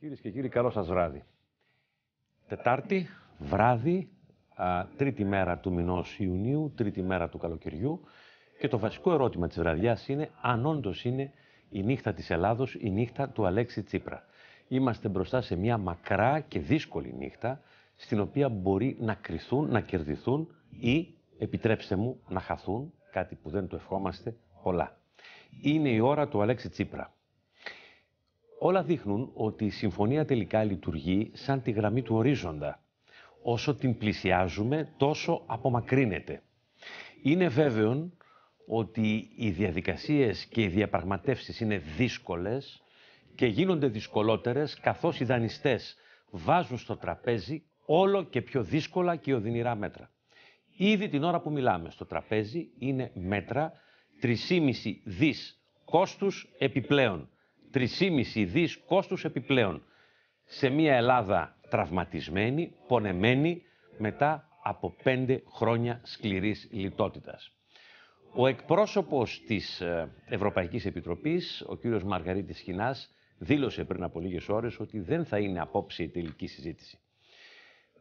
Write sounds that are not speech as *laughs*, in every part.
Κυρίες και κύριοι, καλό σας βράδυ. Τετάρτη, βράδυ, τρίτη μέρα του μηνός Ιουνίου, τρίτη μέρα του καλοκαιριού. Και το βασικό ερώτημα της βραδιάς είναι αν όντως είναι η νύχτα της Ελλάδος, η νύχτα του Αλέξη Τσίπρα. Είμαστε μπροστά σε μια μακρά και δύσκολη νύχτα, στην οποία μπορεί να κρυθούν, να κερδιθούν ή, επιτρέψτε μου, να χαθούν, κάτι που δεν το ευχόμαστε, πολλά. Είναι η ώρα του Αλέξη Τσίπρα. Όλα δείχνουν ότι η συμφωνία τελικά λειτουργεί σαν τη γραμμή του ορίζοντα. Όσο την πλησιάζουμε, τόσο απομακρύνεται. Είναι βέβαιον ότι οι διαδικασίες και οι διαπραγματεύσεις είναι δύσκολες και γίνονται δυσκολότερες καθώς οι δανειστές βάζουν στο τραπέζι όλο και πιο δύσκολα και οδυνηρά μέτρα. Ήδη την ώρα που μιλάμε στο τραπέζι είναι μέτρα 3,5 δις κόστους επιπλέον 3,5 δις κόστους επιπλέον σε μια Ελλάδα τραυματισμένη, πονεμένη μετά από πέντε χρόνια σκληρής λιτότητας. Ο εκπρόσωπος της ε, Ευρωπαϊκής Επιτροπής, ο κύριος Μαργαρίτης Σχοινάς, δήλωσε πριν από λίγες ώρες ότι δεν θα είναι απόψε η τελική συζήτηση.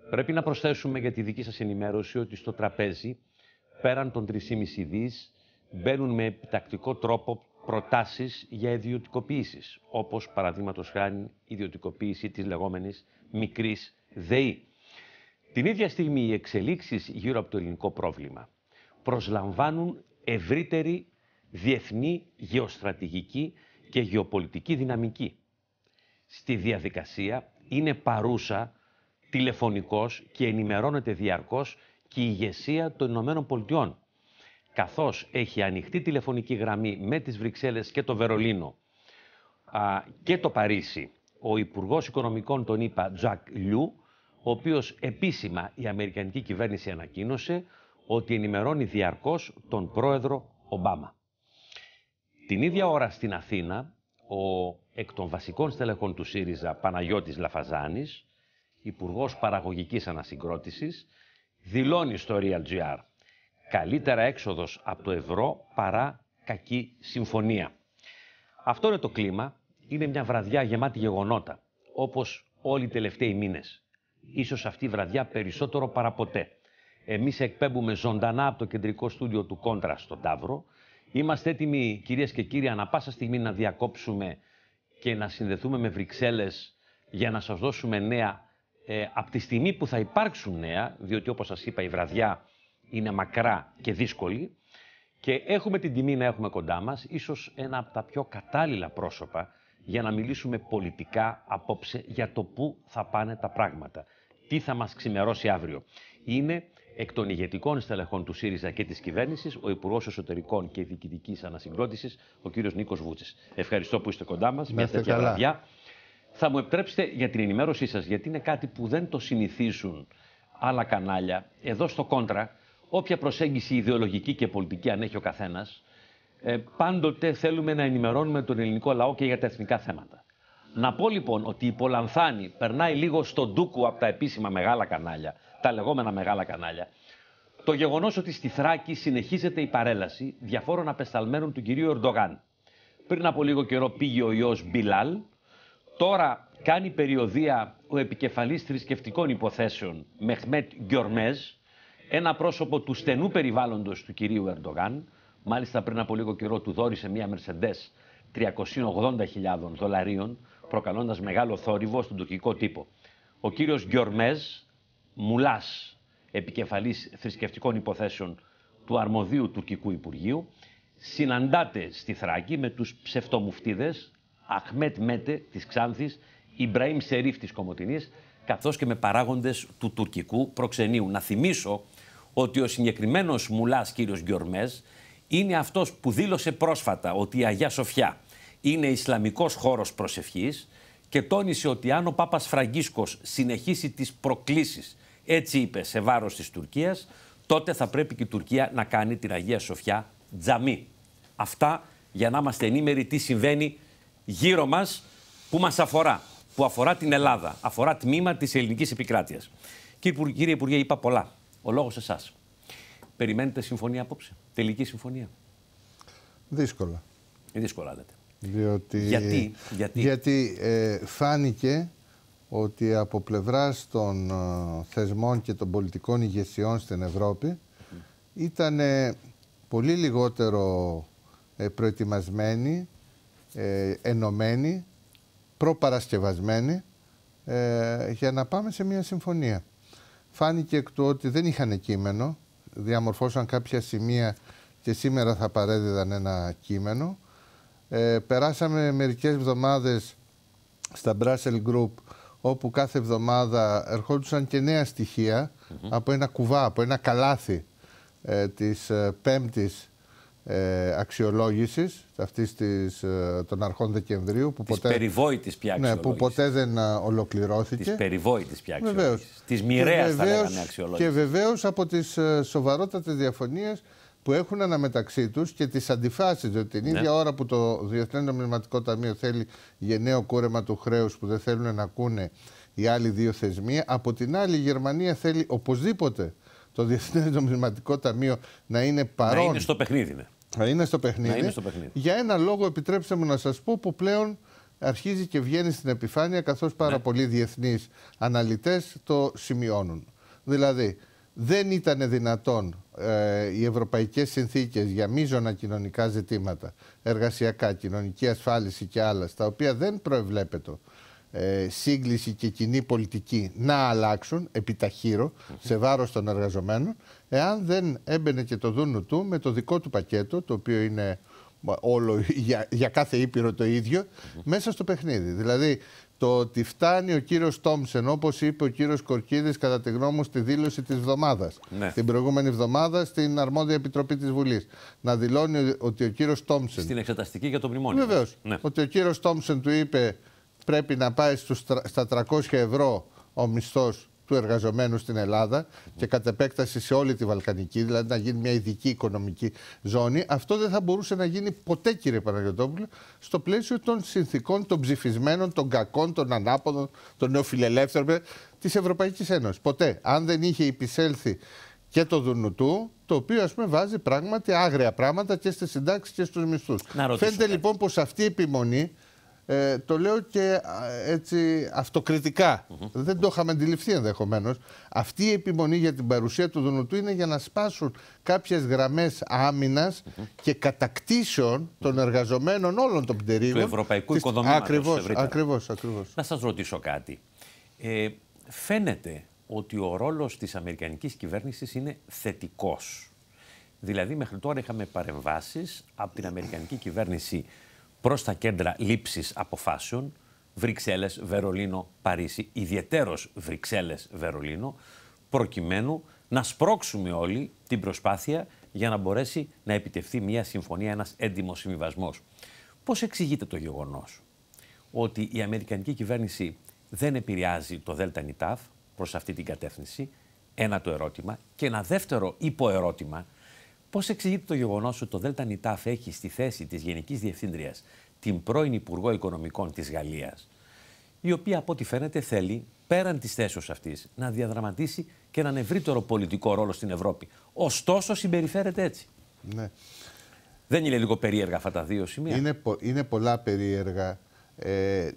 Πρέπει να προσθέσουμε για τη δική σας ενημέρωση ότι στο τραπέζι, πέραν των 3,5 δις, μπαίνουν με επιτακτικό τρόπο προτάσεις για ιδιωτικοποίησεις, όπως παραδείγματος χάρη ιδιωτικοποίηση της λεγόμενης μικρής ΔΕΗ. Την ίδια στιγμή οι εξελίξεις γύρω από το ελληνικό πρόβλημα προσλαμβάνουν ευρύτερη διεθνή γεωστρατηγική και γεωπολιτική δυναμική. Στη διαδικασία είναι παρούσα τηλεφωνικός και ενημερώνεται διαρκώς και η ηγεσία των Ηνωμένων Πολιτειών Καθώς έχει ανοιχτή τηλεφωνική γραμμή με τις Βρυξέλλες και το Βερολίνο και το Παρίσι, ο Υπουργός Οικονομικών τον ΗΠΑ, Τζακ Λιού, ο οποίος επίσημα η Αμερικανική κυβέρνηση ανακοίνωσε ότι ενημερώνει διαρκώς τον πρόεδρο Ομπάμα. Την ίδια ώρα στην Αθήνα, ο εκ των βασικών στελεχών του ΣΥΡΙΖΑ Παναγιώτης Λαφαζάνης, Υπουργός Παραγωγικής Ανασυγκρότησης, δηλώνει στο RealGR καλύτερα έξοδος από το ευρώ παρά κακή συμφωνία. Αυτό είναι το κλίμα. Είναι μια βραδιά γεμάτη γεγονότα, όπως όλοι οι τελευταίοι μήνες. Ίσως αυτή η βραδιά περισσότερο παρά ποτέ. Εμείς εκπέμπουμε ζωντανά από το κεντρικό στούντιο του Κόντρα στον Ταύρο. Είμαστε έτοιμοι, κυρίες και κύριοι, ανα πάσα στιγμή να διακόψουμε και να συνδεθούμε με Βρυξέλλες για να σας δώσουμε νέα ε, από τη στιγμή που θα υπάρξουν νέα, διότι όπως σας είπα η βραδιά είναι μακρά και δύσκολη και έχουμε την τιμή να έχουμε κοντά μας ίσως ένα από τα πιο κατάλληλα πρόσωπα για να μιλήσουμε πολιτικά απόψε για το πού θα πάνε τα πράγματα. Τι θα μας ξημερώσει αύριο. Είναι εκ των ηγετικών στελεχών του ΣΥΡΙΖΑ και της κυβέρνησης ο Υπουργός Εσωτερικών και Διοικητικής Ανασυγκρότησης, ο κύριος Νίκος Βούτσης. Ευχαριστώ που είστε κοντά μας. Μια τέτοια βραδιά. Θα μου επιτρέψετε για την ενημέρωσή σας, γιατί είναι κάτι που δεν το συνηθίζουν άλλα κανάλια. Εδώ στο Κόντρα όποια προσέγγιση ιδεολογική και πολιτική αν έχει ο καθένας, ε, πάντοτε θέλουμε να ενημερώνουμε τον ελληνικό λαό και για τα εθνικά θέματα. Να πω λοιπόν ότι η Πολανθάνη περνάει λίγο στον ντούκου από τα επίσημα μεγάλα κανάλια, τα λεγόμενα μεγάλα κανάλια, το γεγονός ότι στη Θράκη συνεχίζεται η παρέλαση διαφόρων απεσταλμένων του κυρίου Ερντογάν. Πριν από λίγο καιρό πήγε ο ιό Μπιλάλ, τώρα κάνει περιοδία ο επικεφαλής θρησκευτικών υποθέσεων Μεχμέτ Γκιορμέζ, ένα πρόσωπο του στενού περιβάλλοντος του κυρίου Ερντογάν. Μάλιστα πριν από λίγο καιρό του δόρισε μια Mercedes 380.000 δολαρίων, προκαλώντας μεγάλο θόρυβο στον τουρκικό τύπο. Ο κύριος Γκιορμέζ Μουλάς, επικεφαλής θρησκευτικών υποθέσεων του αρμοδίου τουρκικού Υπουργείου, συναντάται στη Θράκη με τους ψευτομουφτίδες Αχμέτ Μέτε της Ξάνθης, Ιμπραήμ Σερίφ της Κομωτινής, καθώς και με παράγοντες του τουρκικού προξενείου. Να θυμίσω ότι ο συγκεκριμένος μουλάς κύριος Γκιορμές είναι αυτός που δήλωσε πρόσφατα ότι η Αγία Σοφιά είναι Ισλαμικός χώρος προσευχής και τόνισε ότι αν ο Πάπας Φραγκίσκος συνεχίσει τις προκλήσεις, έτσι είπε, σε βάρος της Τουρκίας, τότε θα πρέπει και η Τουρκία να κάνει την Αγία Σοφιά τζαμί. Αυτά για να είμαστε ενήμεροι τι συμβαίνει γύρω μας που μας αφορά. Που αφορά την Ελλάδα, αφορά τμήμα της ελληνικής επικράτειας. Κύριε Υπουργέ, είπα πολλά ο λόγος εσάς. Περιμένετε συμφωνία απόψε. Τελική συμφωνία. Δύσκολα. Δύσκολα λέτε. Διότι, γιατί, γιατί. Ε, φάνηκε ότι από πλευράς των ε, θεσμών και των πολιτικών ηγεσιών στην Ευρώπη ήταν πολύ λιγότερο ε, προετοιμασμένοι, ε, ενωμένοι, προπαρασκευασμένοι για να πάμε σε μια συμφωνία φάνηκε εκ του ότι δεν είχαν κείμενο, διαμορφώσαν κάποια σημεία και σήμερα θα παρέδιδαν ένα κείμενο. Ε, περάσαμε μερικές εβδομάδες στα Brussels Group όπου κάθε εβδομάδα ερχόντουσαν και νέα στοιχεία από ένα κουβά, από ένα καλάθι ε, της ε, πέμπτης ε, αξιολόγησης αυτής ε, των αρχών Δεκεμβρίου. Που ποτέ, πια ναι, που ποτέ δεν ε, ολοκληρώθηκε. Της περιβόητης πια αξιολόγησης. Της μοιραίας θα αξιολόγησης. Και βεβαίως από τις ε, σοβαρότατες διαφωνίες που έχουν αναμεταξύ τους και τις αντιφάσεις. Διότι την ναι. ίδια ώρα που το Διεθνές Νομισματικό Ταμείο θέλει γενναίο κούρεμα του χρέους που δεν θέλουν να ακούνε οι άλλοι δύο θεσμοί, από την άλλη η Γερμανία θέλει οπωσδήποτε το Διεθνές Νομισματικό Ταμείο να είναι παρόν. Να είναι στο παιχνίδι, ναι. Θα είναι στο παιχνίδι. είναι στο Για ένα λόγο, επιτρέψτε μου να σας πω, που πλέον αρχίζει και βγαίνει στην επιφάνεια, καθώς πάρα ναι. πολλοί διεθνείς αναλυτές το σημειώνουν. Δηλαδή, δεν ήταν δυνατόν ε, οι ευρωπαϊκές συνθήκες για μείζωνα κοινωνικά ζητήματα, εργασιακά, κοινωνική ασφάλιση και άλλα, στα οποία δεν προεβλέπεται ε, σύγκληση και κοινή πολιτική να αλλάξουν επιταχύρω σε βάρος των εργαζομένων εάν δεν έμπαινε και το δούνου του με το δικό του πακέτο το οποίο είναι όλο για, για κάθε ήπειρο το ίδιο μέσα στο παιχνίδι. Δηλαδή το ότι φτάνει ο κύριος Τόμψεν, όπως είπε ο κύριος Κορκίδης κατά τη γνώμη μου στη δήλωση της εβδομάδας ναι. την προηγούμενη εβδομάδα στην αρμόδια επιτροπή της Βουλής να δηλώνει ότι ο κύριος Τόμψεν στην εξεταστική για το μνημόνιο Βεβαίως, ναι. ότι ο κύριος Τόμσεν του είπε πρέπει να πάει στους, στα 300 ευρώ ο μισθός του εργαζομένου στην Ελλάδα και κατ' επέκταση σε όλη τη Βαλκανική, δηλαδή να γίνει μια ειδική οικονομική ζώνη. Αυτό δεν θα μπορούσε να γίνει ποτέ, κύριε Παναγιωτόπουλο, στο πλαίσιο των συνθήκων των ψηφισμένων, των κακών, των ανάποδων, των νεοφιλελεύθερων της Ευρωπαϊκής Ένωσης. Ποτέ. Αν δεν είχε υπησέλθει και το Δουνουτού, το οποίο ας πούμε βάζει πράγματι άγρια πράγματα και στις συντάξεις και στους μισθούς. Φαίνεται λοιπόν πως αυτή η επιμονή ε, το λέω και έτσι αυτοκριτικά. Mm Δεν το είχαμε αντιληφθεί ενδεχομένως. Αυτή η επιμονή για την παρουσία του Δουνουτού είναι για να σπάσουν κάποιες γραμμές άμυνας και κατακτήσεων των εργαζομένων όλων των πτερίγων. Του ευρωπαϊκού της... οικοδομήματος. Ακριβώς, Να σας ρωτήσω κάτι. Ε, φαίνεται ότι ο ρόλος της αμερικανικής κυβέρνησης είναι θετικός. Δηλαδή μέχρι τώρα είχαμε παρεμβάσεις από την Αμερικανική κυβέρνηση προς τα κέντρα λήψης αποφάσεων, Βρυξέλλες, Βερολίνο, Παρίσι, ιδιαιτέρως Βρυξέλλες, Βερολίνο, προκειμένου να σπρώξουμε όλοι την προσπάθεια για να μπορέσει να επιτευχθεί μια συμφωνία, ένας έντιμος συμβιβασμός. Πώς εξηγείται το γεγονός ότι η Αμερικανική κυβέρνηση δεν επηρεάζει το ΔΕΛΤΑ ΝΙΤΑΦ προς αυτή την κατεύθυνση, ένα το ερώτημα, και ένα δεύτερο υποερώτημα, Πώς εξηγείται το γεγονός ότι το ΔΕΛΤΑ έχει στη θέση της Γενικής Διευθύντριας την πρώην Υπουργό Οικονομικών της Γαλλίας, η οποία από ό,τι φαίνεται θέλει πέραν της θέσεως αυτής να διαδραματίσει και έναν ευρύτερο πολιτικό ρόλο στην Ευρώπη. Ωστόσο, συμπεριφέρεται έτσι. Ναι. Δεν είναι λίγο περίεργα αυτά τα δύο σημεία. Είναι, είναι πολλά περίεργα. Ε,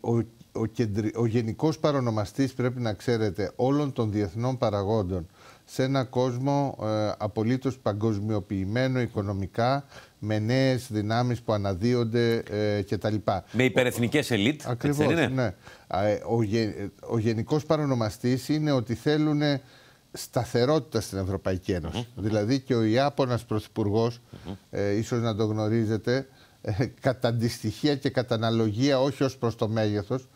ο, ο, κεντρι, ο γενικός παρονομαστής πρέπει να ξέρετε όλων των διεθνών παραγόντων σε ένα κόσμο ε, απολύτως παγκοσμιοποιημένο οικονομικά, με νέες δυνάμεις που αναδύονται ε, κτλ. Με υπερεθνικές ελίτ, Ακριβώς, ναι. ε, Ο, γε, ο γενικός παρονομαστής είναι ότι θέλουν σταθερότητα στην Ευρωπαϊκή Ένωση. Δηλαδή και ο Ιάπωνας Πρωθυπουργός, ε, ίσως να το γνωρίζετε, ε, κατά αντιστοιχεία και κατά αναλογία, όχι ως προς το μέγεθος,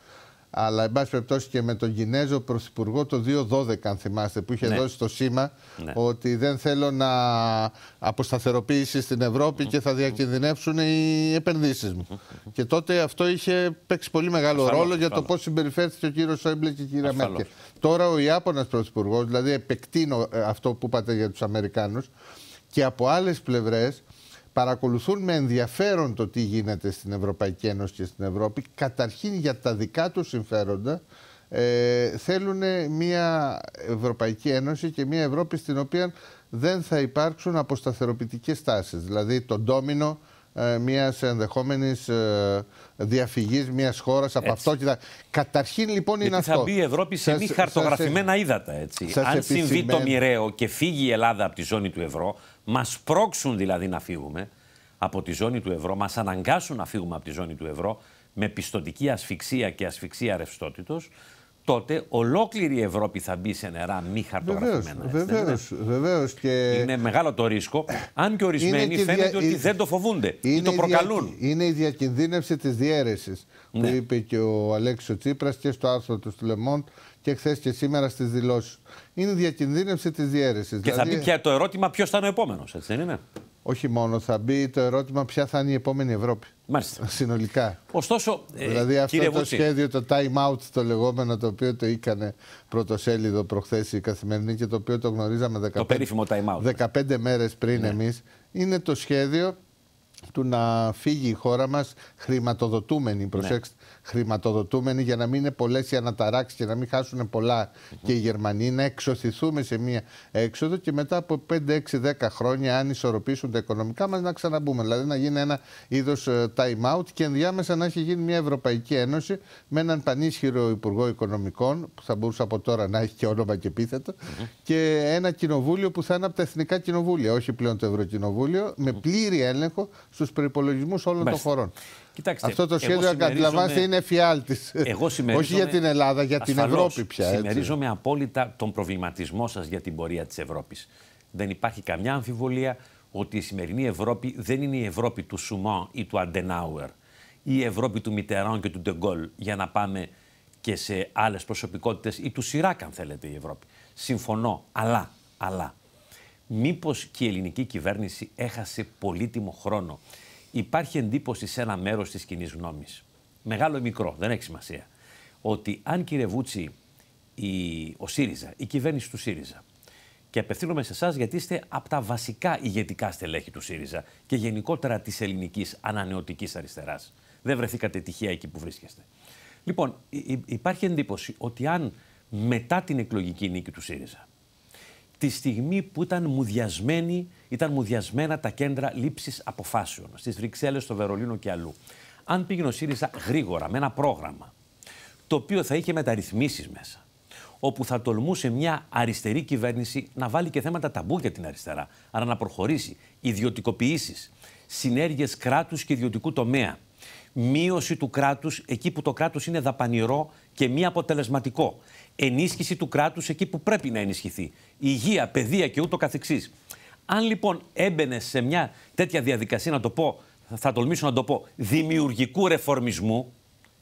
αλλά εν πάση περιπτώσει και με τον Κινέζο Πρωθυπουργό το 2012, αν θυμάστε, που είχε ναι. δώσει το σήμα ναι. ότι δεν θέλω να αποσταθεροποιήσει στην Ευρώπη και θα διακινδυνεύσουν οι επενδύσεις μου. Και τότε αυτό είχε παίξει πολύ μεγάλο ρόλο για το πώς συμπεριφέρθηκε ο κύριος Σόιμπλε και η κυρία Μέρκελ. Τώρα ο Ιάπωνας Πρωθυπουργός, δηλαδή επεκτείνω ε, αυτό που είπατε για τους Αμερικάνους, και από άλλες πλευρές παρακολουθούν με ενδιαφέρον το τι γίνεται στην Ευρωπαϊκή Ένωση και στην Ευρώπη, καταρχήν για τα δικά τους συμφέροντα, ε, θέλουν μια Ευρωπαϊκή Ένωση και μια Ευρώπη στην οποία δεν θα υπάρξουν αποσταθεροποιητικές τάσεις. Δηλαδή το ντόμινο μιας ενδεχόμενης ε, ε διαφυγής μιας χώρας από αυτό. τα. Καταρχήν λοιπόν είναι Γιατί αυτό. Θα μπει η Ευρώπη σε μη χαρτογραφημένα ύδατα. Έτσι. Αν συμβεί το μοιραίο και φύγει η Ελλάδα από τη ζώνη του ευρώ, μας πρόξουν δηλαδή να φύγουμε από τη ζώνη του ευρώ, μας αναγκάσουν να φύγουμε από τη ζώνη του ευρώ με πιστοτική ασφυξία και ασφυξία ρευστότητος, τότε ολόκληρη η Ευρώπη θα μπει σε νερά μη χαρτογραφημένα. Βεβαίως, Είναι μεγάλο το ρίσκο. Αν και ορισμένοι και φαίνεται ότι δεν το φοβούνται ή το προκαλούν. Είναι η διακινδύνευση της διαίρεσης που ναι. είπε και ο Αλέξο Τσίπρας και στο άρθρο του Στουλεμόντ και χθες και σήμερα στις δηλώσεις. Είναι η διακινδύνευση της διαίρεσης. Και θα δηλαδή μπει πια το ερώτημα ποιος θα είναι ο επόμενος, έτσι δεν είναι όχι μόνο, θα μπει το ερώτημα ποια θα είναι η επόμενη Ευρώπη. Μάλιστα. *laughs* Συνολικά. Ωστόσο, ε, δηλαδή αυτό το σχέδιο, το time out το λεγόμενο, το οποίο το έκανε πρωτοσέλιδο προχθές η Καθημερινή και το οποίο το γνωρίζαμε 15, το μέρες πριν ναι. εμείς, είναι το σχέδιο του να φύγει η χώρα μας χρηματοδοτούμενη, ναι. προσέξτε, χρηματοδοτούμενη για να μην είναι πολλές οι αναταράξεις και να μην χάσουν πολλά και οι Γερμανοί, να εξωθηθούμε σε μία έξοδο και μετά από 5, 6, 10 χρόνια αν ισορροπήσουν τα οικονομικά μας να ξαναμπούμε. Δηλαδή να γίνει ένα είδος ε, time out και ενδιάμεσα να έχει γίνει μια Ευρωπαϊκή Ένωση με έναν πανίσχυρο Υπουργό Οικονομικών που θα μπορούσε από τώρα να έχει και όνομα και επίθετο και ένα κοινοβούλιο που θα είναι από τα εθνικά κοινοβούλια, όχι πλέον το Ευρωκοινοβούλιο, mm με πλήρη έλεγχο στους προπολογισμού όλων Μάλιστα. των χωρών. Κοιτάξτε, Αυτό το σχέδιο, αν αντιλαμβάνεστε, είναι φιάλτη. *laughs* Όχι για την Ελλάδα, για την Ευρώπη πια. Έτσι. Συμμερίζομαι απόλυτα τον προβληματισμό σας για την πορεία της Ευρώπης. Δεν υπάρχει καμιά αμφιβολία ότι η σημερινή Ευρώπη δεν είναι η Ευρώπη του Σουμάν ή του Αντενάουερ ή η Ευρώπη του Μιτεράν και του Ντεγκόλ για να πάμε και σε άλλες προσωπικότητες ή του Σιράκ αν θέλετε η Ευρώπη. Συμφωνώ, αλλά, αλλά Μήπως και η ελληνική κυβέρνηση έχασε πολύτιμο χρόνο. Υπάρχει εντύπωση σε ένα μέρος της κοινή γνώμης, μεγάλο ή μικρό, δεν έχει σημασία, ότι αν κύριε Βούτσι η, ο ΣΥΡΙΖΑ, η κυβέρνηση του ΣΥΡΙΖΑ, και απευθύνομαι σε εσάς γιατί είστε από τα βασικά ηγετικά στελέχη του ΣΥΡΙΖΑ και γενικότερα της ελληνικής ανανεωτικής αριστεράς. Δεν βρεθήκατε τυχαία εκεί που βρίσκεστε. Λοιπόν, υ- υπάρχει εντύπωση ότι αν μετά την εκλογική νίκη του ΣΥΡΙΖΑ τη στιγμή που ήταν μουδιασμένη, ήταν μουδιασμένα τα κέντρα λήψης αποφάσεων στις Βρυξέλλες, στο Βερολίνο και αλλού. Αν πήγαινε ο ΣΥΡΙΖΑ γρήγορα με ένα πρόγραμμα το οποίο θα είχε μεταρρυθμίσεις μέσα, όπου θα τολμούσε μια αριστερή κυβέρνηση να βάλει και θέματα ταμπού για την αριστερά, αλλά να προχωρήσει ιδιωτικοποιήσεις, συνέργειες κράτους και ιδιωτικού τομέα, μείωση του κράτους εκεί που το κράτος είναι δαπανηρό και μη αποτελεσματικό. Ενίσχυση του κράτους εκεί που πρέπει να ενισχυθεί. Υγεία, παιδεία και ούτω καθεξής. Αν λοιπόν έμπαινε σε μια τέτοια διαδικασία, να το πω, θα τολμήσω να το πω, δημιουργικού ρεφορμισμού,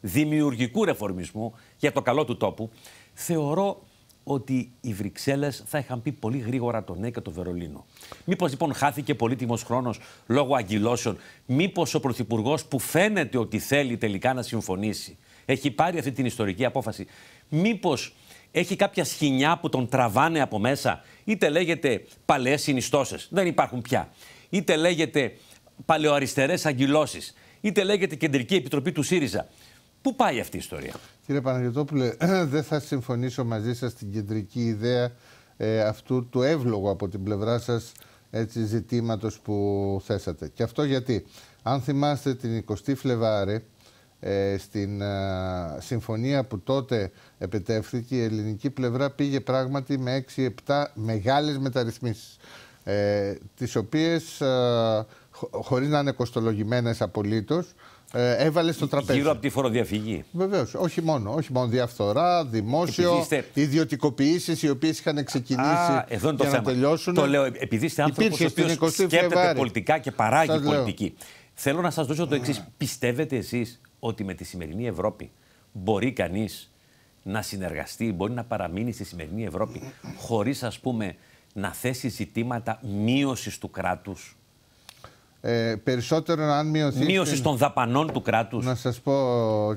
δημιουργικού ρεφορμισμού για το καλό του τόπου, θεωρώ ότι οι Βρυξέλλες θα είχαν πει πολύ γρήγορα το ναι και το Βερολίνο. Μήπως λοιπόν χάθηκε πολύτιμος χρόνος λόγω αγκυλώσεων, μήπως ο Πρωθυπουργός που φαίνεται ότι θέλει τελικά να συμφωνήσει, έχει πάρει αυτή την ιστορική απόφαση, μήπως έχει κάποια σχοινιά που τον τραβάνε από μέσα, είτε λέγεται παλαιές συνιστώσεις, δεν υπάρχουν πια, είτε λέγεται παλαιοαριστερές αγκυλώσει, είτε λέγεται Κεντρική Επιτροπή του ΣΥΡΙΖΑ. Πού πάει αυτή η ιστορία. Κύριε Παναγιωτόπουλε, *clears throat* δεν θα συμφωνήσω μαζί σας στην κεντρική ιδέα ε, αυτού του εύλογου από την πλευρά σας έτσι, ζητήματος που θέσατε. Και αυτό γιατί, αν θυμάστε την 20η Φλεβάρη, ε, στην ε, συμφωνία που τότε επιτεύχθηκε, η ελληνική πλευρά πήγε πράγματι με 6-7 μεγάλες μεταρρυθμίσεις, ε, τις οποίες, ε, χωρίς να είναι κοστολογημένες απολύτως, ε, έβαλε στο τραπέζι. Γύρω από τη φοροδιαφυγή. Βεβαίως. Όχι μόνο. Όχι μόνο διαφθορά, δημόσιο, είστε... ιδιωτικοποιήσεις οι οποίες είχαν ξεκινήσει Α, εδώ το να τελειώσουν. Το λέω επειδή είστε άνθρωπος που οποίο σκέφτεται πολιτικά και παράγει πολιτική. Θέλω να σας δώσω το εξής. Πιστεύετε εσείς ότι με τη σημερινή Ευρώπη μπορεί κανείς να συνεργαστεί, μπορεί να παραμείνει στη σημερινή Ευρώπη χωρίς ας πούμε να θέσει ζητήματα μείωσης του κράτους ε, περισσότερο αν μειωθεί. Μείωση των δαπανών του κράτους. Να σας πω,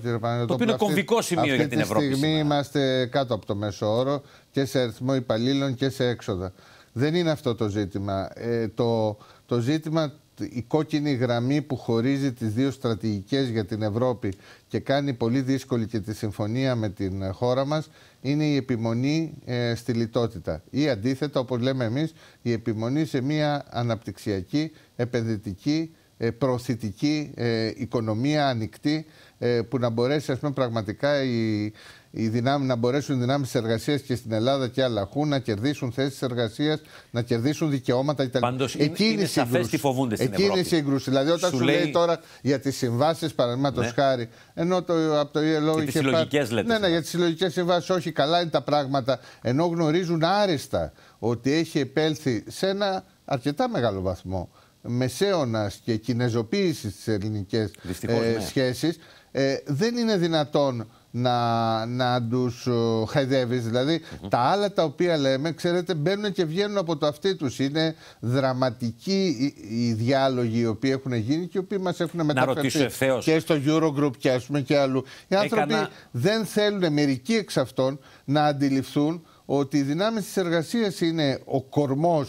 κύριε Παναγιώτο. Το οποίο είναι κομβικό σημείο για την Ευρώπη. Αυτή τη στιγμή είμαστε κάτω από το μέσο όρο και σε αριθμό υπαλλήλων και σε έξοδα. Δεν είναι αυτό το ζήτημα. Ε, το, το ζήτημα η κόκκινη γραμμή που χωρίζει τις δύο στρατηγικές για την Ευρώπη και κάνει πολύ δύσκολη και τη συμφωνία με την χώρα μας είναι η επιμονή ε, στη λιτότητα ή αντίθετα όπως λέμε εμείς η επιμονή σε μια αναπτυξιακή, επενδυτική, ε, προωθητική ε, οικονομία ανοιχτή ε, που να μπορέσει ας πούμε, πραγματικά η, οι δυνάμεις, να μπορέσουν οι δυνάμεις της εργασίας και στην Ελλάδα και αλλαχού να κερδίσουν θέσεις εργασίας, να κερδίσουν δικαιώματα κτλ. Πάντως είναι σαφέ τι φοβούνται στην Εκείνη η σύγκρουση. Δηλαδή, όταν σου, λέει... τώρα για τις συμβάσεις, παραδείγματος ναι. χάρη, ενώ το, από το ΙΕΛΟ είχε Ναι, ναι, ναι, για τις συλλογικές συμβάσεις, όχι, καλά είναι τα πράγματα. Ενώ γνωρίζουν άριστα ότι έχει επέλθει σε ένα αρκετά μεγάλο βαθμό μεσαίωνας και κινεζοποίησης στι ελληνικέ ε, ναι. σχέσεις, ε, δεν είναι δυνατόν να, να τους ε, χαϊδεύεις. Δηλαδή, mm-hmm. τα άλλα τα οποία λέμε, ξέρετε, μπαίνουν και βγαίνουν από το αυτί τους. Είναι δραματικοί οι, διάλογοι οι οποίοι έχουν γίνει και οι οποίοι μας έχουν μεταφέρει και στο Eurogroup και, ας πούμε, και αλλού. Οι Έκανα... άνθρωποι δεν θέλουν, μερικοί εξ αυτών, να αντιληφθούν ότι οι δυνάμεις της εργασίας είναι ο κορμός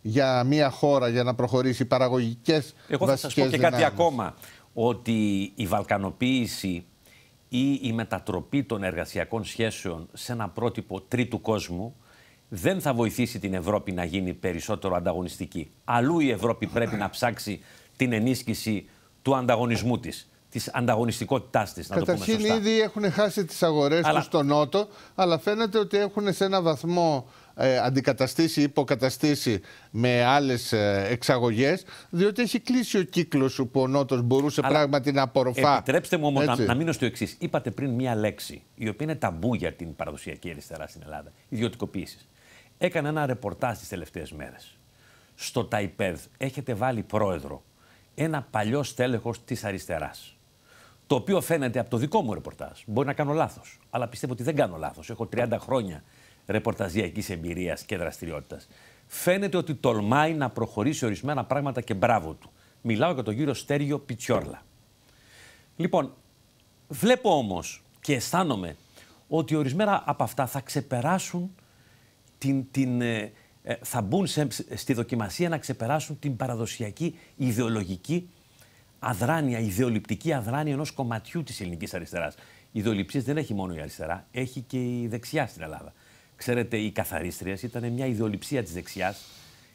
για μια χώρα για να προχωρήσει παραγωγικές Εγώ θα σας πω και κάτι ακόμα. Ότι η βαλκανοποίηση ή η μετατροπή των εργασιακών σχέσεων σε ένα πρότυπο τρίτου κόσμου δεν θα βοηθήσει την Ευρώπη να γίνει περισσότερο ανταγωνιστική. Αλλού η Ευρώπη πρέπει να ψάξει την ενίσχυση του ανταγωνισμού της της ανταγωνιστικότητάς της. Καταρχήν, ήδη έχουν χάσει τις αγορές του στον Νότο, αλλά φαίνεται ότι έχουν σε ένα βαθμό ε, αντικαταστήσει ή υποκαταστήσει με άλλες εξαγωγές, διότι έχει κλείσει ο κύκλος σου που ο Νότος μπορούσε Αλλά πράγματι να απορροφά. Επιτρέψτε μου όμως να, να μείνω στο εξής. Είπατε πριν μία λέξη, η οποία είναι ταμπού για την παραδοσιακή αριστερά στην Ελλάδα: ιδιωτικοποίησης. Έκανα ένα ρεπορτάζ τις τελευταίες μέρες. Στο ΤΑΙΠΕΔ έχετε βάλει πρόεδρο ένα παλιό στέλεχος της αριστεράς. Το οποίο φαίνεται από το δικό μου ρεπορτάζ. Μπορεί να κάνω λάθος, αλλά πιστεύω ότι δεν κάνω λάθος. Έχω 30 χρόνια ρεπορταζιακής εμπειρίας και δραστηριότητας. Φαίνεται ότι τολμάει να προχωρήσει ορισμένα πράγματα και μπράβο του. Μιλάω για τον κύριο Στέργιο Πιτσιόρλα. Λοιπόν, βλέπω όμως και αισθάνομαι ότι ορισμένα από αυτά θα ξεπεράσουν την, την, ε, ε, θα μπουν σε, στη δοκιμασία να ξεπεράσουν την παραδοσιακή ιδεολογική αδράνεια, ιδεολειπτική αδράνεια ενός κομματιού της ελληνικής αριστεράς. Ιδεολειψίες ιδεολειψίες δεν έχει μόνο η αριστερά, έχει και η δεξιά στην Ελλάδα. Ξέρετε, η καθαρίστριε ήταν μια ιδεοληψία της δεξιάς,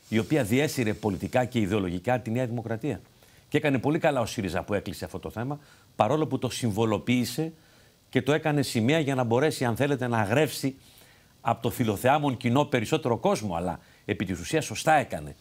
η οποία διέσυρε πολιτικά και ιδεολογικά τη Νέα Δημοκρατία. Και έκανε πολύ καλά ο ΣΥΡΙΖΑ που έκλεισε αυτό το θέμα, παρόλο που το συμβολοποίησε και το έκανε σημαία για να μπορέσει, αν θέλετε, να αγρεύσει από το φιλοθεάμον κοινό περισσότερο κόσμο. Αλλά επί της ουσίας σωστά έκανε.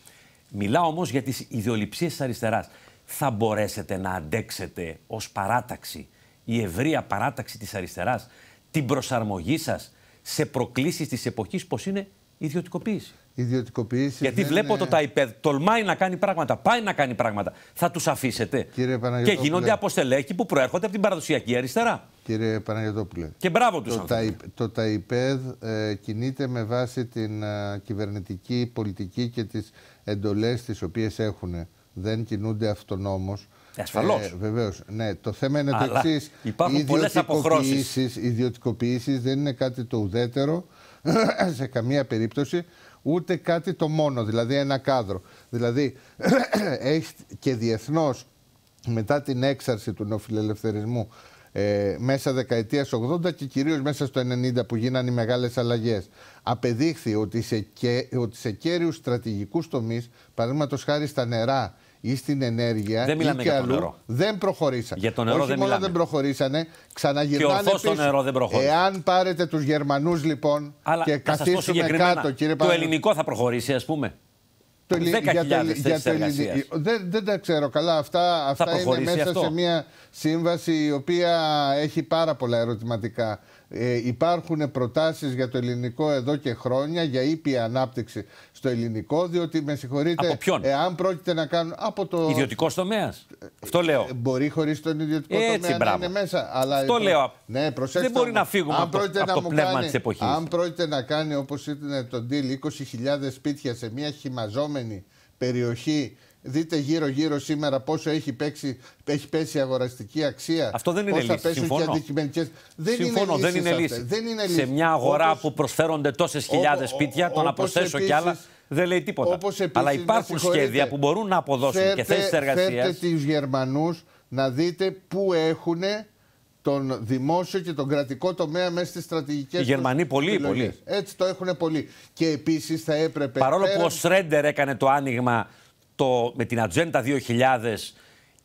Μιλάω όμως για τις ιδεολειψίες της αριστεράς. Θα μπορέσετε να αντέξετε ως παράταξη, η ευρεία παράταξη της αριστεράς, την προσαρμογή σας σε προκλήσεις της εποχής πως είναι ιδιωτικοποίηση. Ιδιωτικοποίηση. Γιατί βλέπω το ΤΑΙΠΕΔ τολμάει να κάνει πράγματα, πάει να κάνει πράγματα. Θα τους αφήσετε. Και γίνονται αποστελέχοι που προέρχονται από την παραδοσιακή αριστερά. Κύριε Παναγιώτοπουλε. Και μπράβο τους. Το, το ΤΑΙΠΕΔ ε, κινείται με βάση την ε, κυβερνητική πολιτική και τις εντολές τις οποίες έχουν. Δεν κινούνται αυτονόμως. Ασφαλώς. Ε, Βεβαίως. Ναι, το θέμα είναι το εξής. Υπάρχουν πολλές αποχρώσεις. Οι ιδιωτικοποιήσεις δεν είναι κάτι το ουδέτερο *clears throat* σε καμία περίπτωση, ούτε κάτι το μόνο, δηλαδή ένα κάδρο. Δηλαδή, *clears throat* έχεις και διεθνώς μετά την έξαρση του νεοφιλελευθερισμού ε, μέσα δεκαετίας 80 και κυρίως μέσα στο 90 που γίνανε οι μεγάλες αλλαγές. Απεδείχθη ότι σε, ότι σε κέριους στρατηγικούς τομείς, χάρη στα νερά ή στην ενέργεια δεν μιλάμε ή και αλλού, νερό. δεν προχωρήσανε. Για το νερό Όχι δεν μόνο μιλάμε. δεν προχωρήσανε, ξαναγυρνάνε και πίσω. το νερό δεν προχωρήσανε. Εάν πάρετε τους Γερμανούς λοιπόν Αλλά και καθίσουμε κάτω, κύριε Το ελληνικό θα προχωρήσει, ας πούμε. Το ελληνικό. για το Δεν, δεν τα ξέρω καλά. Αυτά, αυτά είναι μέσα αυτό. σε μια σύμβαση η οποία έχει πάρα πολλά ερωτηματικά. Ε, υπάρχουν προτάσεις για το ελληνικό εδώ και χρόνια για ήπια ανάπτυξη στο ελληνικό, διότι με συγχωρείτε. Από ποιον? Εάν πρόκειται να κάνουν. Από το. Ιδιωτικός τομέας. Αυτό λέω. Ε, μπορεί χωρίς τον ιδιωτικό Έτσι, τομέα μπράβο. να είναι μέσα. Αλλά Αυτό λοιπόν, λέω. Ναι, προσέξτε. Δεν μπορεί να φύγουμε από, το, από το πνεύμα της εποχής. Αν πρόκειται να κάνει όπως ήταν το deal 20.000 σπίτια σε μια χυμαζόμενη περιοχή Δείτε γύρω-γύρω σήμερα πόσο έχει, παίξει, έχει πέσει η αγοραστική αξία. Αυτό δεν είναι λύση. Συμφωνώ. Και δεν Συμφωνώ, είναι δεν, είναι λύση. δεν είναι λύση. Σε μια αγορά που προσφέρονται τόσες χιλιάδες σπίτια, το να προσθέσω επίσης... κι άλλα δεν λέει τίποτα. Όπως επίσης, Αλλά υπάρχουν σχέδια που μπορούν να αποδώσουν φέρτε, και θέσεις εργασίας. Θέλετε τους Γερμανούς να δείτε πού έχουν τον δημόσιο και τον κρατικό τομέα μέσα στις στρατηγικές Οι Γερμανοί πολύ, πολύ. Έτσι το έχουν πολύ. Και επίσης θα έπρεπε. Παρόλο πέρα... που ο Σρέντερ έκανε το άνοιγμα το, με την Ατζέντα 2000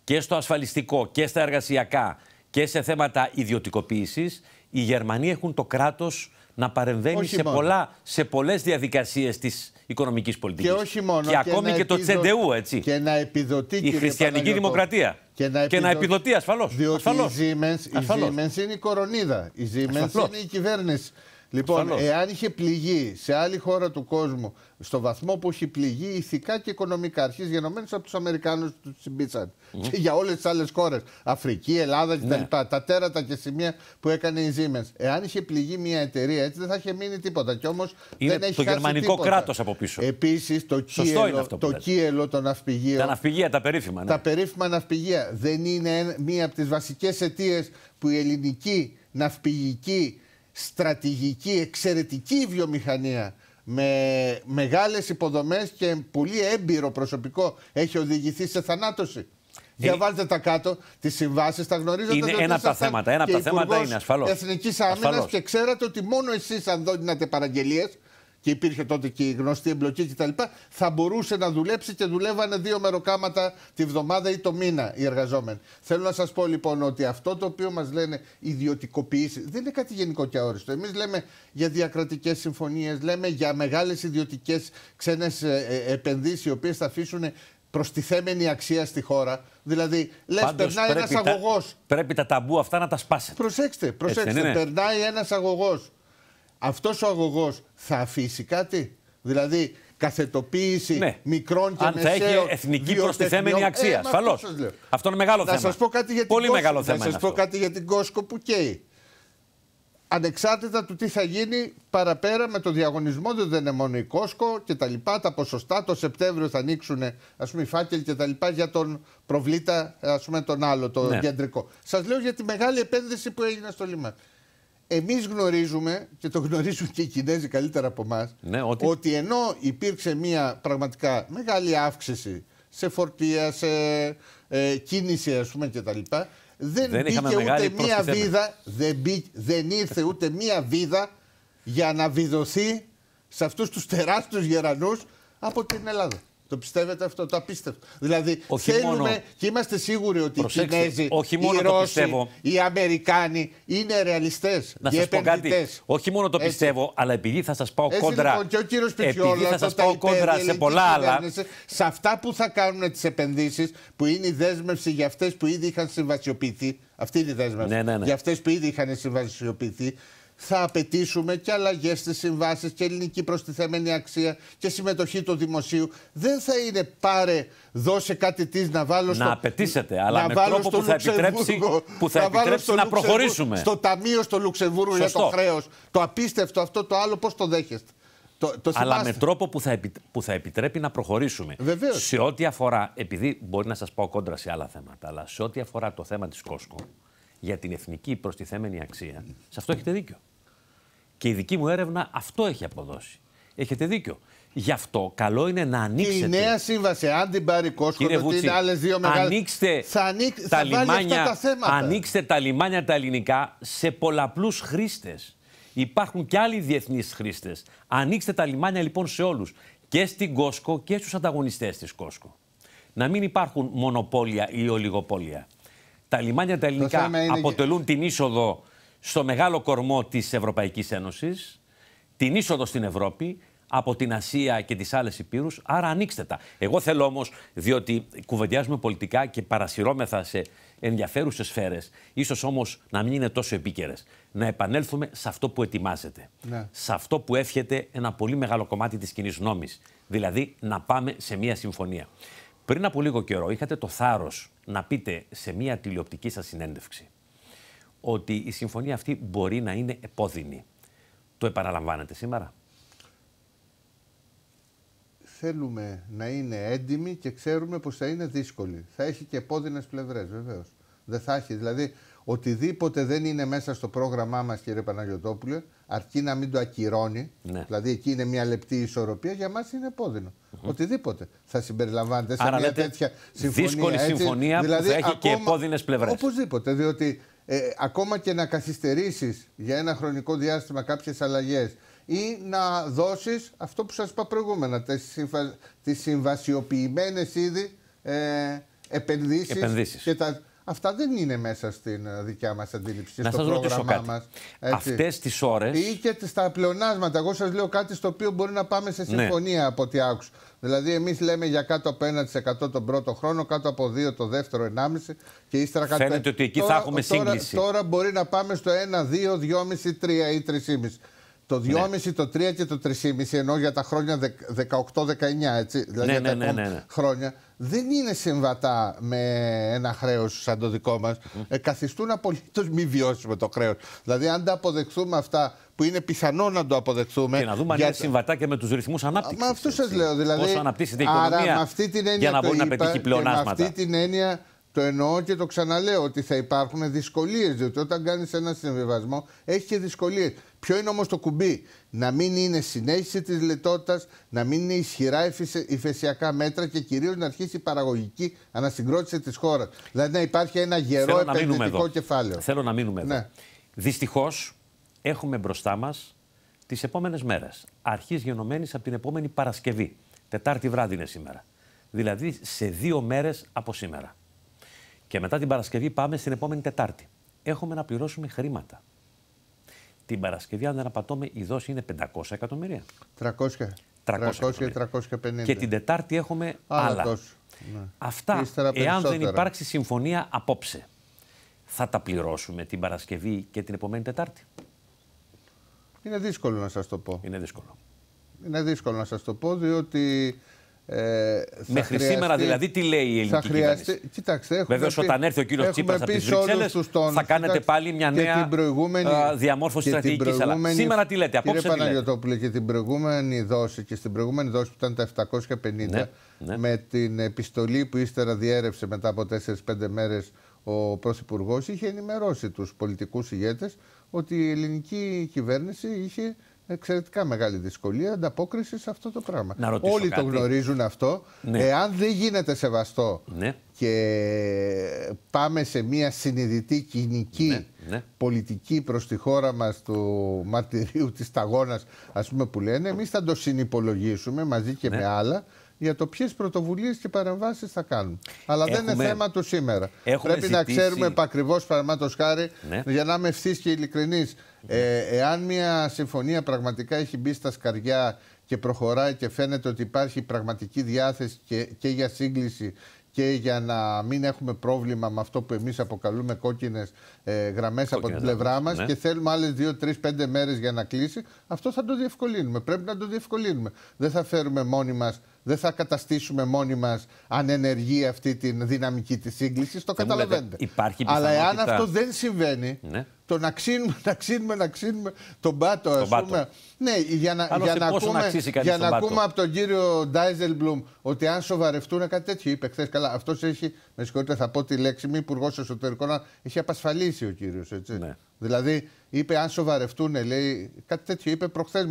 και στο ασφαλιστικό και στα εργασιακά και σε θέματα ιδιωτικοποίησης, οι Γερμανοί έχουν το κράτος να παρεμβαίνει σε, πολλά, σε πολλές διαδικασίες της οικονομικής πολιτικής. Και όχι μόνο. Και, και ακόμη και, το Τσεντεού, έτσι. Και να επιδοτεί, Η χριστιανική δημοκρατία. Και να, επιδο... επιδοτεί ασφαλώς. Διότι ασφαλώς. η Siemens, είναι η κορονίδα. Η Siemens είναι η κυβέρνηση. Λοιπόν, εάν είχε πληγεί σε άλλη χώρα του κόσμου, στο βαθμό που έχει πληγεί ηθικά και οικονομικά, αρχής γενομένω από τους Αμερικάνους τους συμπίτσαν Mm. Και για όλες τις άλλες χώρες, Αφρική, Ελλάδα κτλ. Ναι. Τα τέρατα και σημεία που έκανε η Siemens. Εάν είχε πληγεί μια εταιρεία, έτσι δεν θα είχε μείνει τίποτα. Και όμω δεν έχει το γερμανικό κράτος από πίσω. Επίσης, το, κύελο, το κύελο, των ναυπηγείο. Τα ναυπηγεία, τα περίφημα. Ναι. Τα περίφημα ναυπηγεία δεν είναι μία από τις βασικές αιτίες που η ελληνική ναυπηγική στρατηγική, εξαιρετική βιομηχανία με μεγάλες υποδομές και πολύ έμπειρο προσωπικό έχει οδηγηθεί σε θανάτωση. Ε, Διαβάζετε τα κάτω, τις συμβάσεις, τα γνωρίζετε. Είναι ένα από τα θέματα. Ένα από τα θέματα είναι ασφαλώς. Εθνικής άμυνας και ξέρατε ότι μόνο εσείς, αν δόντυνατε παραγγελίες, και υπήρχε τότε και η γνωστή εμπλοκή κτλ. Θα μπορούσε να δουλέψει και δουλεύανε δύο μεροκάματα τη βδομάδα ή το μήνα οι εργαζόμενοι. Θέλω να σας πω λοιπόν ότι αυτό το οποίο μας λένε ιδιωτικοποιήσεις δεν είναι κάτι γενικό και αόριστο. Εμείς λέμε για διακρατικές συμφωνίες, λέμε για μεγάλες ιδιωτικές ξένες ε, επενδύσεις οι οποίες θα αφήσουν προστιθέμενη αξία στη χώρα. Δηλαδή, λες, περνάει ένας αγωγός. Πρέπει τα ταμπού αυτά να τα σπάσετε. Προσέξτε, προσέξτε. Έτσι, ναι, Περνάει ένας αγωγός αυτός ο αγωγός θα αφήσει κάτι. Δηλαδή καθετοποίηση ναι. μικρών και Αν μεσαίων. Αν θα έχει εθνική προστιθέμενη ε, αξία. Ε, Αυτό είναι μεγάλο θέμα. Σας πω κάτι για την Πολύ Κόσ... μεγάλο θέμα. Να σας πω κάτι για την Κόσκο που καίει. Ανεξάρτητα του τι θα γίνει παραπέρα με το διαγωνισμό, δεν είναι μόνο η Κόσκο και τα λοιπά, τα ποσοστά. Το Σεπτέμβριο θα ανοίξουν ας πούμε, οι φάκελοι και τα λοιπά για τον προβλήτα, ας πούμε, τον άλλο, τον ναι. κεντρικό. Σας λέω για τη μεγάλη επένδυση που έγινε στο λιμάνι. Εμείς γνωρίζουμε και το γνωρίζουν και οι Κινέζοι καλύτερα από εμάς ναι, ότι... ενώ υπήρξε μια πραγματικά μεγάλη αύξηση σε φορτία, σε ε, κίνηση ας πούμε κτλ. Δεν, δεν μπήκε ούτε μία βίδα, δεν, μπή, δεν ήρθε ούτε μία βίδα για να βιδωθεί σε αυτούς τους τεράστιους γερανούς από την Ελλάδα. Το πιστεύετε αυτό, το απίστευτο. Δηλαδή θέλουμε και είμαστε σίγουροι ότι οι Κινέζοι, οι Ρώσοι, οι Αμερικάνοι είναι ρεαλιστές. Να σας πω κάτι. Όχι μόνο το πιστεύω, αλλά επειδή θα σας λοιπόν, πάω κόντρα. Επειδή θα σα πάω κόντρα σε πολλά άλλα. Σε αυτά που θα κάνουν τις επενδύσεις, που είναι η δέσμευση για αυτές που ήδη είχαν συμβασιοποιηθεί. Αυτή είναι η δέσμευση. Ναι, ναι, ναι. Για αυτές που ήδη είχαν συμβασιοποιηθεί θα απαιτήσουμε και αλλαγές στις συμβάσεις και ελληνική προστιθέμενη αξία και συμμετοχή του δημοσίου. Δεν θα είναι πάρε, δώσε κάτι της να βάλω στο. Να απαιτήσετε, αλλά με τρόπο που θα επιτρέψει, που θα να, να προχωρήσουμε. Στο ταμείο στο Λουξεμβούργο για το χρέος. Το απίστευτο αυτό το άλλο, πώς το δέχεστε. Το, το αλλά με τρόπο που θα, που θα επιτρέπει να προχωρήσουμε. Βεβαίως. Σε ό,τι αφορά, επειδή μπορεί να σας πάω κόντρα σε άλλα θέματα, αλλά σε ό,τι αφορά το θέμα της Κόσκο για την εθνική προστιθέμενη αξία, σε αυτό έχετε δίκιο. Και η δική μου έρευνα αυτό έχει αποδώσει. Έχετε δίκιο. Γι' αυτό καλό είναι να ανοίξετε. η νέα σύμβαση, αν την πάρει κόσμο, ότι είναι άλλες δύο μεγάλες. Ανοίξτε ανοίξ, τα, λιμάνια, τα ανοίξτε τα λιμάνια τα ελληνικά σε πολλαπλούς χρήστες. Υπάρχουν και άλλοι διεθνείς χρήστες. Ανοίξτε τα λιμάνια λοιπόν σε όλους. Και στην Κόσκο και στους ανταγωνιστές της Κόσκο. Να μην υπάρχουν μονοπόλια ή ολιγοπόλια. Τα λιμάνια τα ελληνικά αποτελούν την είσοδο στο μεγάλο κορμό της Ευρωπαϊκής Ένωσης, την είσοδο στην Ευρώπη, από την Ασία και τις άλλες υπήρους, άρα ανοίξτε τα. Εγώ θέλω όμως, διότι κουβεντιάζουμε πολιτικά και παρασυρώμεθα σε ενδιαφέρουσες σφαίρες, ίσως όμως να μην είναι τόσο επίκαιρες, να επανέλθουμε σε αυτό που ετοιμάζεται. Ναι. Σε αυτό που εύχεται ένα πολύ μεγάλο κομμάτι της κοινής γνώμης, Δηλαδή να πάμε σε μια συμφωνία. Πριν από λίγο καιρό είχατε το θάρρος να πείτε σε μια τηλεοπτική σας συνέντευξη ότι η συμφωνία αυτή μπορεί να είναι επώδυνη. Το επαναλαμβάνετε σήμερα. Θέλουμε να είναι έντιμη και ξέρουμε πως θα είναι δύσκολη. Θα έχει και επώδυνες πλευρές βεβαίως. Δεν θα έχει. Δηλαδή οτιδήποτε δεν είναι μέσα στο πρόγραμμά μας κύριε Παναγιωτόπουλε αρκεί να μην το ακυρώνει. Ναι. Δηλαδή εκεί είναι μια λεπτή ισορροπία για μας είναι επώδυνο. Mm-hmm. Οτιδήποτε θα συμπεριλαμβάνεται σε Άρα, μια λέτε, τέτοια συμφωνία. Δύσκολη έτσι, συμφωνία δηλαδή, που θα έχει ακόμα, και επώδυνες πλευρές. Οπωσδήποτε διότι ε, ακόμα και να καθυστερήσεις για ένα χρονικό διάστημα κάποιες αλλαγές ή να δώσεις αυτό που σας είπα προηγούμενα, τις, συμβα... συμβασιοποιημένες ήδη ε, επενδύσεις. Και τα Αυτά δεν είναι μέσα στην ε, δικιά μας αντίληψη να στο πρόγραμμά μα. Αυτές τις ώρες. ή και στα πλεονάσματα. Εγώ σας λέω κάτι στο οποίο μπορεί να πάμε σε ναι. συμφωνία ναι. από ό,τι άκουσα. Δηλαδή, εμείς λέμε για κάτω από 1% τον πρώτο χρόνο, κάτω από 2% το δεύτερο, 1,5% και ύστερα κάτω Φαίνεται ότι εκεί τώρα, θα έχουμε σύγκληση. Τώρα μπορεί να πάμε στο 1, 2, 2,5, 3 ή 3,5. Το 2,5, ναι. το 3 και το 3,5 ενώ για τα χρόνια 18-19, έτσι, δηλαδή ναι, ναι χρόνια δεν είναι συμβατά με ένα χρέος σαν το δικό μας. Ε, καθιστούν απολύτως μη βιώσιμο το χρέος. Δηλαδή, αν τα αποδεχθούμε αυτά που είναι πιθανό να το αποδεχθούμε. Και να δούμε αν είναι συμβατά και με τους ρυθμούς ανάπτυξης. Μα αυτό σας λέω. Δηλαδή, Πώ αναπτύσσεται η οικονομία άρα, για να μπορεί να πετύχει πλεονάσματα. Με αυτή την έννοια το εννοώ και το ξαναλέω ότι θα υπάρχουν δυσκολίες, διότι όταν κάνεις ένα συμβιβασμό έχεις και δυσκολίες. Ποιο είναι όμως το κουμπί, να μην είναι συνέχιση της λιτότητας, να μην είναι ισχυρά υφεσιακά μέτρα και κυρίως να αρχίσει η παραγωγική ανασυγκρότηση της χώρας. Δηλαδή να υπάρχει ένα γερό επενδυτικό κεφάλαιο. Θέλω να μείνουμε ναι. εδώ. Δυστυχώς έχουμε μπροστά μας τις επόμενες μέρες. Αρχής γενομένης από την επόμενη Παρασκευή. Τετάρτη βράδυ είναι σήμερα. Δηλαδή σε δύο μέρες από σήμερα. Και μετά την Παρασκευή πάμε στην επόμενη Τετάρτη. Έχουμε να πληρώσουμε χρήματα. Την Παρασκευή, αν δεν απατώμε, η δόση είναι 500 εκατομμύρια. 300. 300, 300 350. Και την Τετάρτη έχουμε άλλα. Ναι. Αυτά, εάν δεν υπάρξει συμφωνία απόψε, θα τα πληρώσουμε την Παρασκευή και την επόμενη Τετάρτη. Είναι δύσκολο να σας το πω. Είναι δύσκολο. Είναι δύσκολο να σας το πω, διότι ε, Μέχρι χρειαστεί, σήμερα δηλαδή τι λέει η ελληνική θα χρειαστεί, κυβέρνηση. Κοιτάξτε, Βεβαίως όταν έρθει ο κύριος Τσίπρας από τις Βρυξέλλες θα κάνετε πάλι μια νέα α, διαμόρφωση στρατηγικής. Αλλά σήμερα τι λέτε, απόψε κύριε τι Παναγιωτόπουλε και την προηγούμενη δόση και στην προηγούμενη δόση που ήταν τα 750 ναι, ναι. με την επιστολή που ύστερα διέρευσε μετά από 4-5 μέρες ο Πρωθυπουργός είχε ενημερώσει τους πολιτικούς ηγέτες ότι η ελληνική κυβέρνηση είχε εξαιρετικά μεγάλη δυσκολία ανταπόκρισης σε αυτό το πράγμα. Όλοι το γνωρίζουν αυτό. Ναι. Εάν δεν γίνεται σεβαστό ναι. και πάμε σε μια συνειδητή κοινική ναι, ναι. πολιτική προς τη χώρα μας του μαρτυρίου της ταγώνας ας πούμε που λένε, Εμείς θα το συνυπολογίσουμε μαζί και ναι. με άλλα για το ποιες πρωτοβουλίες και παρεμβάσεις θα κάνουν. Αλλά δεν είναι θέμα του σήμερα. Πρέπει να ξέρουμε επακριβώ, παραδείγματο χάρη, για να είμαι ευθύς και ειλικρινής, ε, εάν μια συμφωνία πραγματικά έχει μπει στα σκαριά και προχωράει και φαίνεται ότι υπάρχει πραγματική διάθεση και, για σύγκληση και για να μην έχουμε πρόβλημα με αυτό που εμείς αποκαλούμε κόκκινες ε, γραμμές από την πλευρά μας ναι. και θέλουμε άλλες δύο, 3, πέντε μέρες για να κλείσει, αυτό θα το διευκολύνουμε. Πρέπει να το διευκολύνουμε. Δεν θα φέρουμε μόνοι μας δεν θα καταστήσουμε μόνοι μας ανενεργή αυτή τη δυναμική της σύγκλησης. Το καταλαβαίνετε. Αλλά εάν αυτό δεν συμβαίνει, ναι. το να ξύνουμε, να ξύνουμε, να ξύνουμε τον πάτο, α πούμε. Ναι, για να, για να ακούμε, για να από τον κύριο Ντάιζελμπλουμ ότι αν σοβαρευτούν κάτι τέτοιο, είπε χθες. Καλά, αυτός έχει, με συγχωρείτε, θα πω τη λέξη, μη υπουργός εσωτερικών, έχει απασφαλίσει ο κύριος. Ναι. Δηλαδή, είπε αν σοβαρευτούν, λέει, κάτι τέτοιο είπε προχθές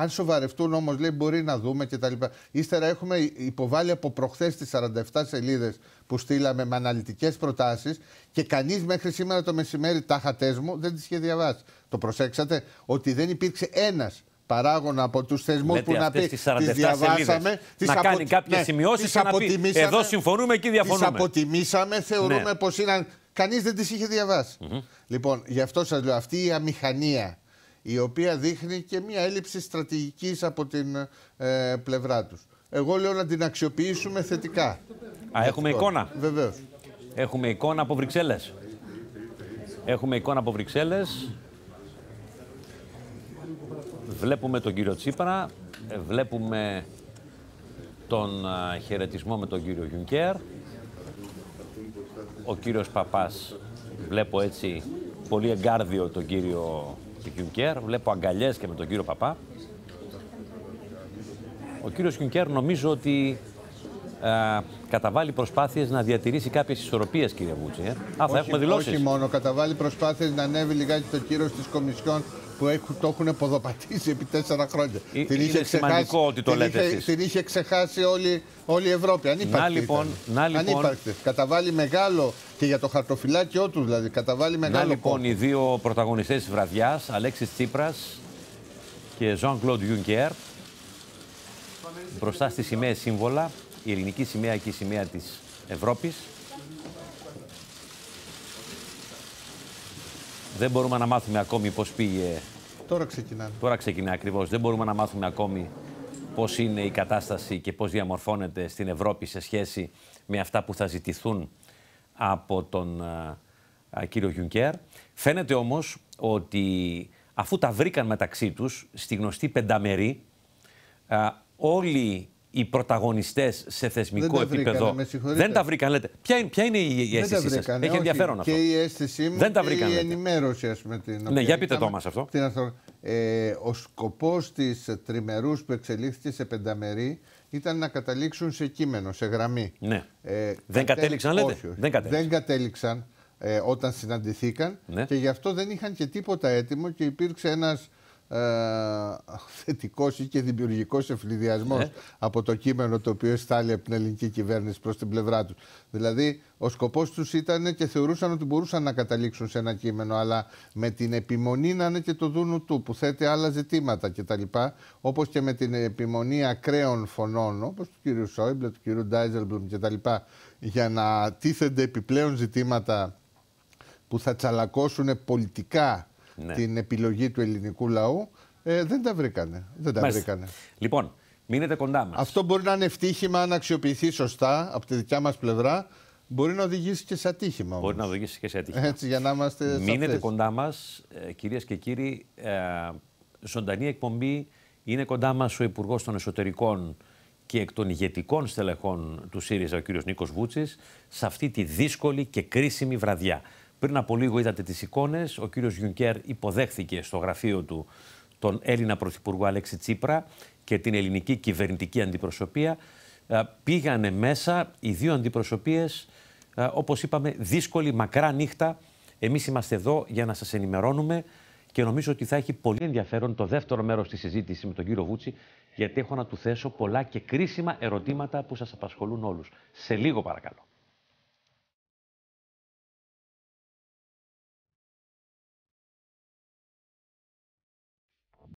Αν σοβαρευτούν όμως, λέει, μπορεί να δούμε κτλ. Ύστερα έχουμε υποβάλει από προχθές τις 47 σελίδες που στείλαμε με αναλυτικές προτάσεις και κανείς μέχρι σήμερα το μεσημέρι, τα μου, δεν τις είχε διαβάσει. Το προσέξατε ότι δεν υπήρξε ένας παράγωνα από τους θεσμούς που να πει τις, διαβάσαμε. Τις να απο... κάνει κάποιες ναι, σημειώσεις και να πει εδώ συμφωνούμε και διαφωνούμε. Τις αποτιμήσαμε, θεωρούμε ναι. πως είναι Κανείς δεν τις είχε Λοιπόν, γι' αυτό σας λέω, αυτή η αμηχανία η οποία δείχνει και μια έλλειψη στρατηγικής από την ε, πλευρά τους. Εγώ λέω να την αξιοποιήσουμε θετικά. Α, έχουμε λοιπόν, εικόνα. Βεβαίως. Έχουμε εικόνα από Βρυξέλλες. Έχουμε εικόνα από Βρυξέλλες. Βλέπουμε τον κύριο Τσίπρα, βλέπουμε τον ε, χαιρετισμό με τον κύριο Γιουνκέρ ο κύριος Παπάς, βλέπω έτσι πολύ εγκάρδιο τον κύριο Κιουνκέρ. βλέπω αγκαλιές και με τον κύριο Παπά. Ο κύριος Κιουνκέρ νομίζω ότι α, ε, καταβάλει προσπάθειες να διατηρήσει κάποιες ισορροπίες, κύριε Βούτσι. Ε. Α, θα έχουμε δηλώσεις. Όχι μόνο, καταβάλει προσπάθειες να ανέβει λιγάκι το κύριο της Κομισιόν που έχουν, το έχουν ποδοπατήσει επί τέσσερα χρόνια. Ε, την είναι είχε ξεχάσει, σημαντικό ότι το λέτε είχε, εσείς. Την είχε ξεχάσει όλη, όλη η Ευρώπη. Ανύπαρκτη να λοιπόν, ήταν. να λοιπόν, Ανύπαρκτη. Καταβάλει μεγάλο και για το χαρτοφυλάκιό τους δηλαδή. Καταβάλει μεγάλο να λοιπόν οι δύο πρωταγωνιστές της βραδιάς, Αλέξης Τσίπρας και Ζων Κλοντ-Γιούγκερ, Μπροστά στις σημαίες σύμβολα, η ελληνική σημαία και η σημαία της Ευρώπης. Δεν μπορούμε να μάθουμε ακόμη πώς πήγε. Τώρα ξεκινάει. Τώρα ξεκινάει ακριβώς. Δεν μπορούμε να μάθουμε ακόμη πώς είναι η κατάσταση και πώς διαμορφώνεται στην Ευρώπη σε σχέση με αυτά που θα ζητηθούν από τον ε, ε, κύριο Γιουνκέρ. Φαίνεται όμως ότι αφού τα βρήκαν μεταξύ τους στη γνωστή πενταμερή, ε, όλοι οι πρωταγωνιστές σε θεσμικό δεν επίπεδο. δεν τα βρήκαν, λέτε. Ποια, είναι, είναι η αίσθησή σας, Έχει όχι. αυτό. Και η αίσθησή μου δεν τα βρήκαν, και η ενημέρωση, ας πούμε. Την ναι, για πείτε το μα ε, αυτό. ο σκοπός της τριμερούς που εξελίχθηκε σε πενταμερή ήταν να καταλήξουν σε κείμενο, σε γραμμή. Ναι. Ε, δεν κατέληξαν, λέτε. Δεν κατέληξαν. Ε, όταν συναντηθήκαν ναι. και γι' αυτό δεν είχαν και τίποτα έτοιμο και υπήρξε ένας ε, ή και δημιουργικός εφηδιασμός ε. από το κείμενο το οποίο εστάλει από την ελληνική κυβέρνηση προς την πλευρά τους. Δηλαδή ο σκοπός τους ήταν και θεωρούσαν ότι μπορούσαν να καταλήξουν σε ένα κείμενο αλλά με την επιμονή να είναι και το δούνου του που θέτει άλλα ζητήματα κτλ. Όπως και με την επιμονή ακραίων φωνών όπως του κ. Σόιμπλε, του κ. Ντάιζελμπλουμ κτλ. για να τίθενται επιπλέον ζητήματα που θα τσαλακώσουν πολιτικά ναι. την επιλογή του ελληνικού λαού, ε, δεν τα βρήκανε. Δεν τα βρήκανε. Λοιπόν, μείνετε κοντά μας. Αυτό μπορεί να είναι ευτύχημα αν αξιοποιηθεί σωστά από τη δικιά μας πλευρά. Μπορεί να οδηγήσει και σε ατύχημα. Όμως. Μπορεί να οδηγήσει και σε ατύχημα. Έτσι, για να είμαστε Μείνετε κοντά μας, ε, κυρίες και κύριοι. Ε, ζωντανή εκπομπή είναι κοντά μας ο Υπουργός των Εσωτερικών και εκ των ηγετικών στελεχών του ΣΥΡΙΖΑ, ο κ. Νίκος Βούτσης σε αυτή τη δύσκολη και κρίσιμη βραδιά. Πριν από λίγο είδατε τις εικόνες, ο κύριος Γιουνκέρ υποδέχθηκε στο γραφείο του τον Έλληνα Πρωθυπουργό Αλέξη Τσίπρα και την ελληνική κυβερνητική αντιπροσωπεία. Ε, πήγανε μέσα οι δύο αντιπροσωπείες, ε, όπως είπαμε, δύσκολη, μακρά νύχτα. Εμείς είμαστε εδώ για να σας ενημερώνουμε και νομίζω ότι θα έχει πολύ ενδιαφέρον το δεύτερο μέρος της συζήτησης με τον κύριο Βούτσι, γιατί έχω να του θέσω πολλά και κρίσιμα ερωτήματα που σας απασχολούν όλους. Σε λίγο παρακαλώ.